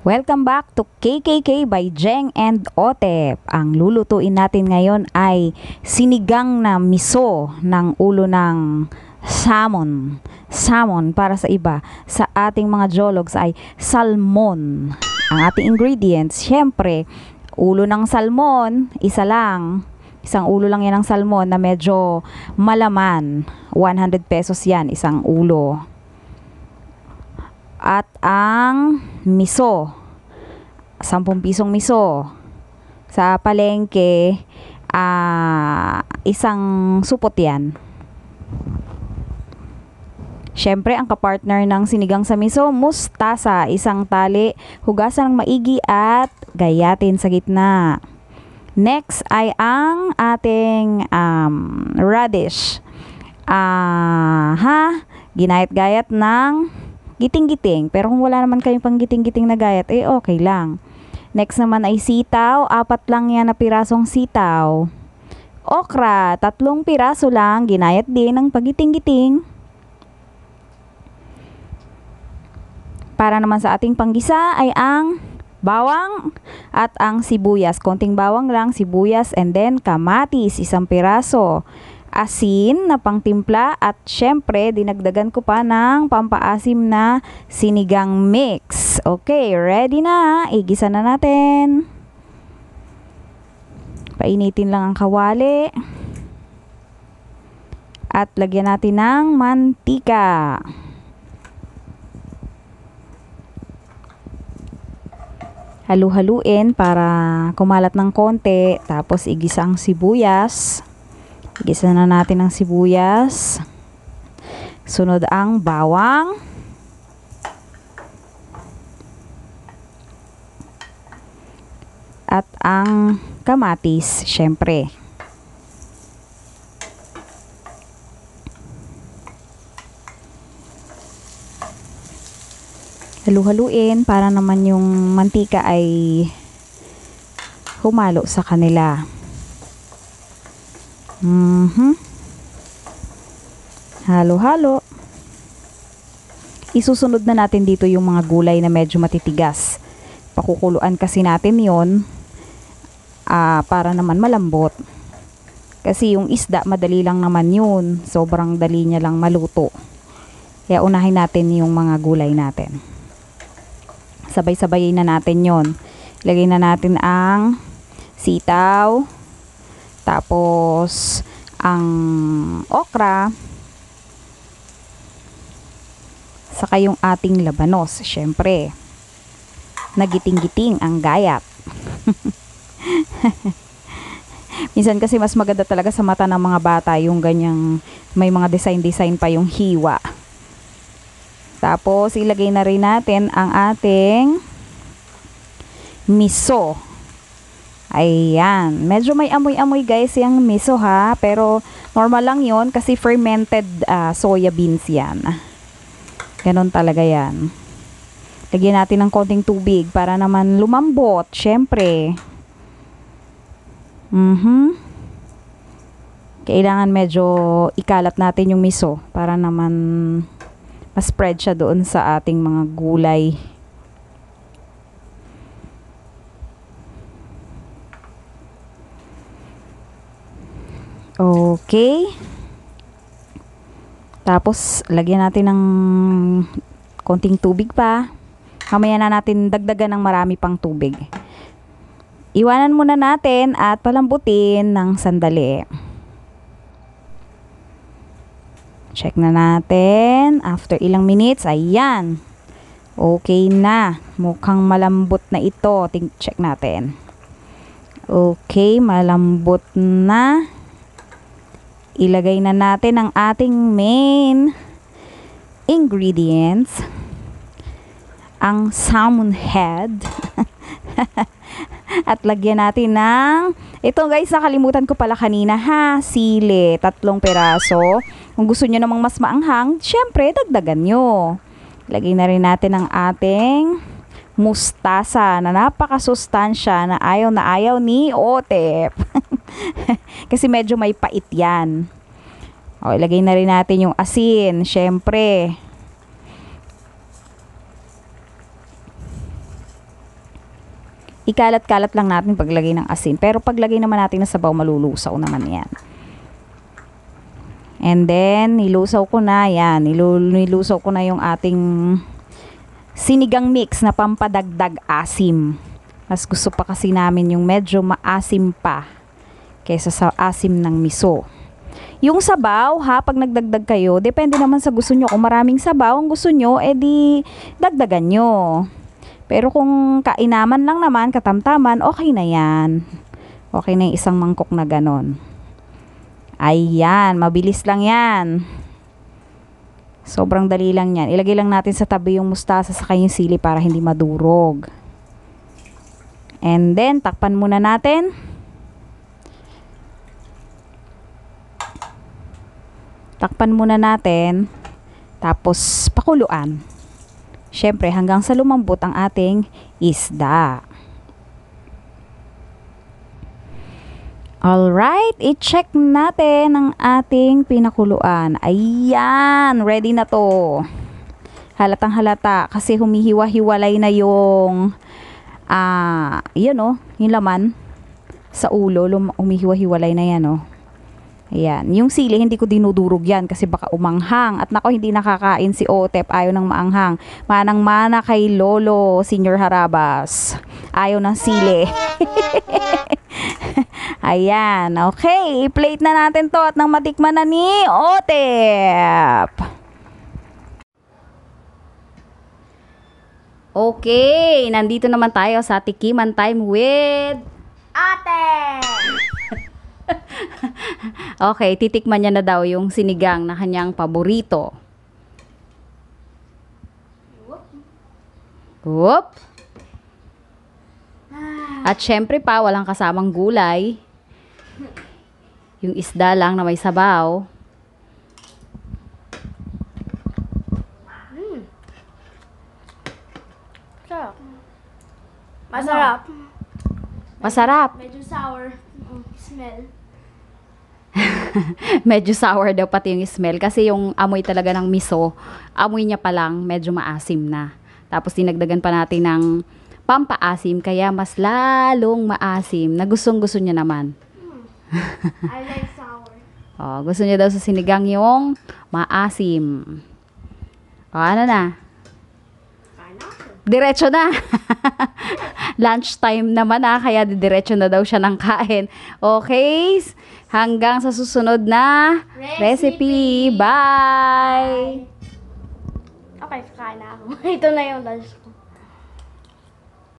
Welcome back to KKK by Jeng and Otep. Ang lulutuin natin ngayon ay sinigang na miso ng ulo ng salmon. Salmon para sa iba. Sa ating mga geologs ay salmon. Ang ating ingredients, syempre, ulo ng salmon, isa lang. Isang ulo lang yan ng salmon na medyo malaman. 100 pesos yan, isang ulo. At ang miso, 10 pisong miso. Sa palengke, uh, isang supot yan. Siyempre, ang kapartner ng sinigang sa miso, mustasa, isang tali, hugasan ng maigi at gayatin sa gitna. Next ay ang ating um, radish. Ah, uh, ha, ginayat-gayat ng giting-giting. Pero kung wala naman kayong panggiting-giting na gayat, eh okay lang. Next naman ay sitaw. Apat lang yan na pirasong sitaw. Okra. Tatlong piraso lang. Ginayat din ng pagiting-giting. Para naman sa ating panggisa ay ang bawang at ang sibuyas. Konting bawang lang, sibuyas and then kamatis, isang piraso asin na pangtimpla at syempre dinagdagan ko pa ng pampaasim na sinigang mix. Okay, ready na. Igisa na natin. Painitin lang ang kawali. At lagyan natin ng mantika. Halu-haluin para kumalat ng konti. Tapos igisa ang sibuyas. Gisa na natin ang sibuyas. Sunod ang bawang. At ang kamatis, syempre. Halu-haluin para naman yung mantika ay humalo sa kanila. Mm-hmm. Halo-halo. Isusunod na natin dito yung mga gulay na medyo matitigas. Pakukuluan kasi natin yon uh, ah, para naman malambot. Kasi yung isda, madali lang naman yun. Sobrang dali niya lang maluto. Kaya unahin natin yung mga gulay natin. sabay sabayin na natin yon. Ilagay na natin ang sitaw, tapos, ang okra. Saka yung ating labanos, syempre. Nagiting-giting ang gayat. Minsan kasi mas maganda talaga sa mata ng mga bata yung ganyang may mga design-design pa yung hiwa. Tapos ilagay na rin natin ang ating miso. Ayan. Medyo may amoy-amoy guys yung miso ha. Pero normal lang yon kasi fermented uh, soya beans yan. Ganon talaga yan. Lagyan natin ng konting tubig para naman lumambot. Siyempre. Mm-hmm. Kailangan medyo ikalat natin yung miso para naman mas spread siya doon sa ating mga gulay Okay. Tapos, lagyan natin ng konting tubig pa. Mamaya na natin dagdagan ng marami pang tubig. Iwanan muna natin at palambutin ng sandali. Check na natin. After ilang minutes, ayan. Okay na. Mukhang malambot na ito. Check natin. Okay, malambot na ilagay na natin ang ating main ingredients. Ang salmon head. At lagyan natin ng, ito guys, nakalimutan ko pala kanina ha, sili, tatlong peraso. Kung gusto nyo namang mas maanghang, syempre, dagdagan nyo. Lagay na rin natin ang ating mustasa na napakasustansya na ayaw na ayaw ni Otep. Kasi medyo may pait yan. O, ilagay na rin natin yung asin, syempre. Ikalat-kalat lang natin paglagay ng asin. Pero paglagay naman natin ng sabaw, malulusaw naman yan. And then, nilusaw ko na, yan, nilusaw ko na yung ating sinigang mix na pampadagdag asim. Mas gusto pa kasi namin yung medyo maasim pa kaysa sa asim ng miso. Yung sabaw ha, pag nagdagdag kayo, depende naman sa gusto nyo. Kung maraming sabaw ang gusto nyo, edi dagdagan nyo. Pero kung kainaman lang naman, katamtaman, okay na yan. Okay na yung isang mangkok na ganon. Ayan, mabilis lang yan. Sobrang dali lang yan. Ilagay lang natin sa tabi yung mustasa sa yung sili para hindi madurog. And then, takpan muna natin. Takpan muna natin. Tapos pakuluan. syempre hanggang sa lumambot ang ating isda. Alright, i-check natin ang ating pinakuluan. Ayan, ready na to. Halatang halata kasi humihiwa-hiwalay na yung, ah, uh, yun o, oh, yung laman sa ulo. Hum humihiwa-hiwalay na yan o. Oh. Ayan. Yung sili, hindi ko dinudurog yan kasi baka umanghang. At nako, hindi nakakain si Otep. Ayaw ng maanghang. Manang-mana kay Lolo, Senior Harabas. Ayaw ng sili. Ayan. Okay. I-plate na natin to at nang matikman na ni Otep. Okay, nandito naman tayo sa Tikiman Time with Ate! okay, titikman niya na daw yung sinigang na kanyang paborito. Whoop. At syempre pa, walang kasamang gulay. Yung isda lang na may sabaw. Mm. Sarap. Masarap. Ano? Masarap. Medyo sour mm-hmm. smell. medyo sour daw pati yung smell kasi yung amoy talaga ng miso, amoy niya pa lang medyo maasim na. Tapos dinagdagan pa natin ng pampaasim kaya mas lalong maasim na gustong-gusto niya naman. Hmm. I like sour. oh, gusto niya daw sa sinigang yung maasim. O, oh, ano na? Diretso na. lunchtime naman na, ah. kaya didiretso na daw siya ng kain. Okay? Hanggang sa susunod na recipe. recipe. Bye! Okay, kakain na ako. Ito na yung lunch